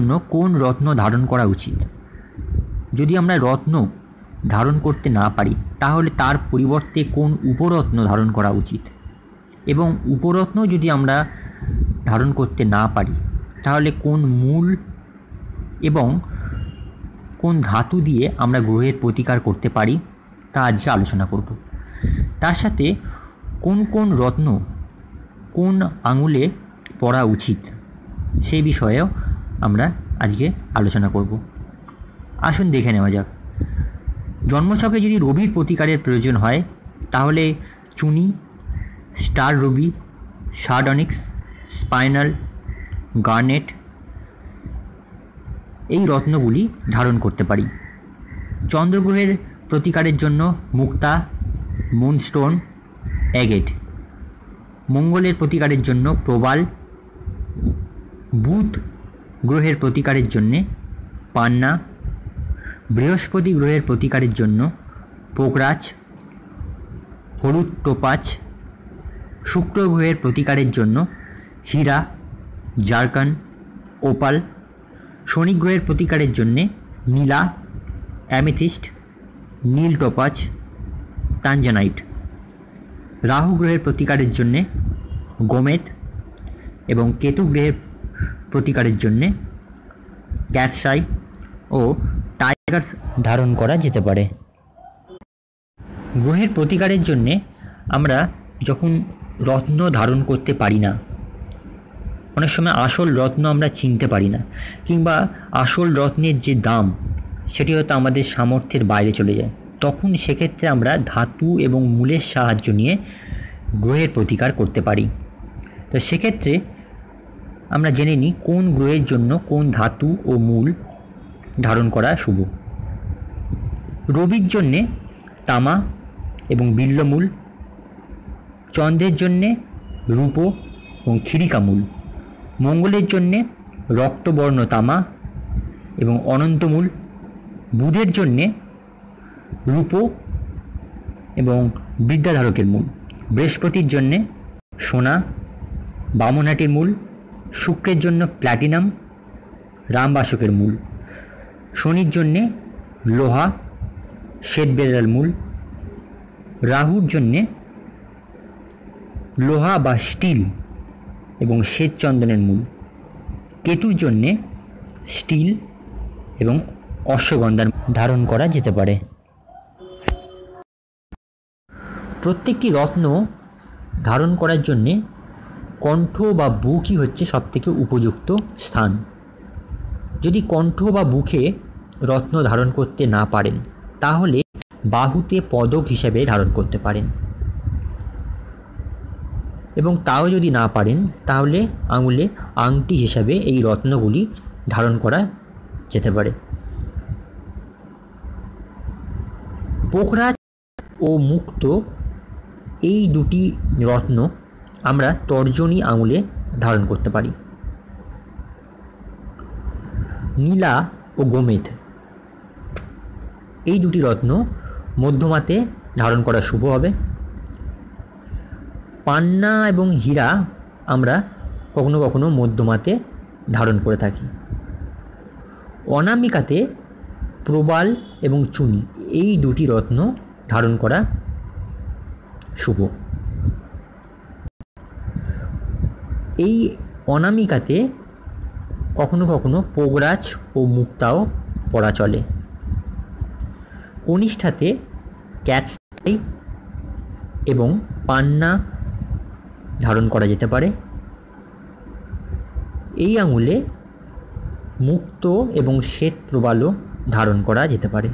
জন্য কোন রত্ন ধারণ করা উচিত যদি আমরা রত্ন ধারণ করতে না পারি তাহলে তার পরিবর্তে কোন উপরত্ন ধারণ করা উচিত এবং উপরত্ন যদি আমরা ধারণ করতে না পারি তাহলে কোন মূল এবং কোন ধাতু দিয়ে আমরা গ্রহের প্রতিকার করতে পারি তা আজকে আলোচনা করব তার সাথে কোন কোন রত্ন কোন আঙুলে পড়া উচিত সেই বিষয়েও আমরা আজকে আলোচনা করব আসুন দেখে নেওয়া যাক জন্মছকে যদি রবির প্রতিকারের প্রয়োজন হয় তাহলে চুনি star ruby sardonyx spinel garnet এই রত্নগুলি ধারণ করতে পারি চন্দ্রগ্রহের প্রতিকারের জন্য মুক্তা মুনস্টোন অ্যাগেট মঙ্গলের প্রতিকারের জন্য প্রবাল বুথ গ্রহের প্রতিকারের জন্যে পান্না বৃহস্পতি গ্রহের প্রতিকারের জন্য পোকরাজ হলুদ টোপাচ শুক্র গ্রহের প্রতিকারের জন্য হীরা জারকান ওপাল শনি গ্রহের প্রতিকারের জন্যে নীলা অ্যামেথিস্ট নীল টোপাচ তাঞ্জানাইট রাহু গ্রহের প্রতিকারের জন্যে গোমেদ এবং কেতু গ্রহের প্রতিকারের জন্যে ক্যাটসাই ও টাইগার্স ধারণ করা যেতে পারে গ্রহের প্রতিকারের জন্যে আমরা যখন রত্ন ধারণ করতে পারি না অনেক সময় আসল রত্ন আমরা চিনতে পারি না কিংবা আসল রত্নের যে দাম সেটি হয়তো আমাদের সামর্থ্যের বাইরে চলে যায় তখন সেক্ষেত্রে আমরা ধাতু এবং মূলের সাহায্য নিয়ে গ্রহের প্রতিকার করতে পারি তো সেক্ষেত্রে আমরা জেনে নিই কোন গ্রহের জন্য কোন ধাতু ও মূল ধারণ করা শুভ রবির জন্যে তামা এবং বিল্লমূল চন্দ্রের জন্যে রূপ এবং ক্ষিরিকামূল মঙ্গলের জন্যে রক্তবর্ণ তামা এবং অনন্তমূল বুধের জন্যে রূপ এবং বিদ্যাধারকের মূল বৃহস্পতির জন্যে সোনা বামনাটির মূল শুক্রের জন্য প্ল্যাটিনাম রামবাসকের মূল শনির জন্যে লোহা শ্বেতবেড়ার মূল রাহুর জন্যে লোহা বা স্টিল এবং শ্বেতচন্দনের মূল কেতুর জন্যে স্টিল এবং অশ্বগন্ধার ধারণ করা যেতে পারে প্রত্যেকটি রত্ন ধারণ করার জন্যে কণ্ঠ বা বুকই হচ্ছে সবথেকে উপযুক্ত স্থান যদি কণ্ঠ বা বুকে রত্ন ধারণ করতে না পারেন তাহলে বাহুতে পদক হিসেবে ধারণ করতে পারেন এবং তাও যদি না পারেন তাহলে আঙুলে আংটি হিসাবে এই রত্নগুলি ধারণ করা যেতে পারে পোখরাজ ও মুক্ত এই দুটি রত্ন আমরা তর্জনী আঙুলে ধারণ করতে পারি নীলা ও গোমেদ এই দুটি রত্ন মধ্যমাতে ধারণ করা শুভ হবে পান্না এবং হীরা আমরা কখনো কখনো মধ্যমাতে ধারণ করে থাকি অনামিকাতে প্রবাল এবং চুনি এই দুটি রত্ন ধারণ করা শুভ এই অনামিকাতে কখনো কখনো পোগরাজ ও মুক্তাও পড়া চলে কনিষ্ঠাতে ক্যাচ এবং পান্না ধারণ করা যেতে পারে এই আঙুলে মুক্ত এবং শ্বেত প্রবালও ধারণ করা যেতে পারে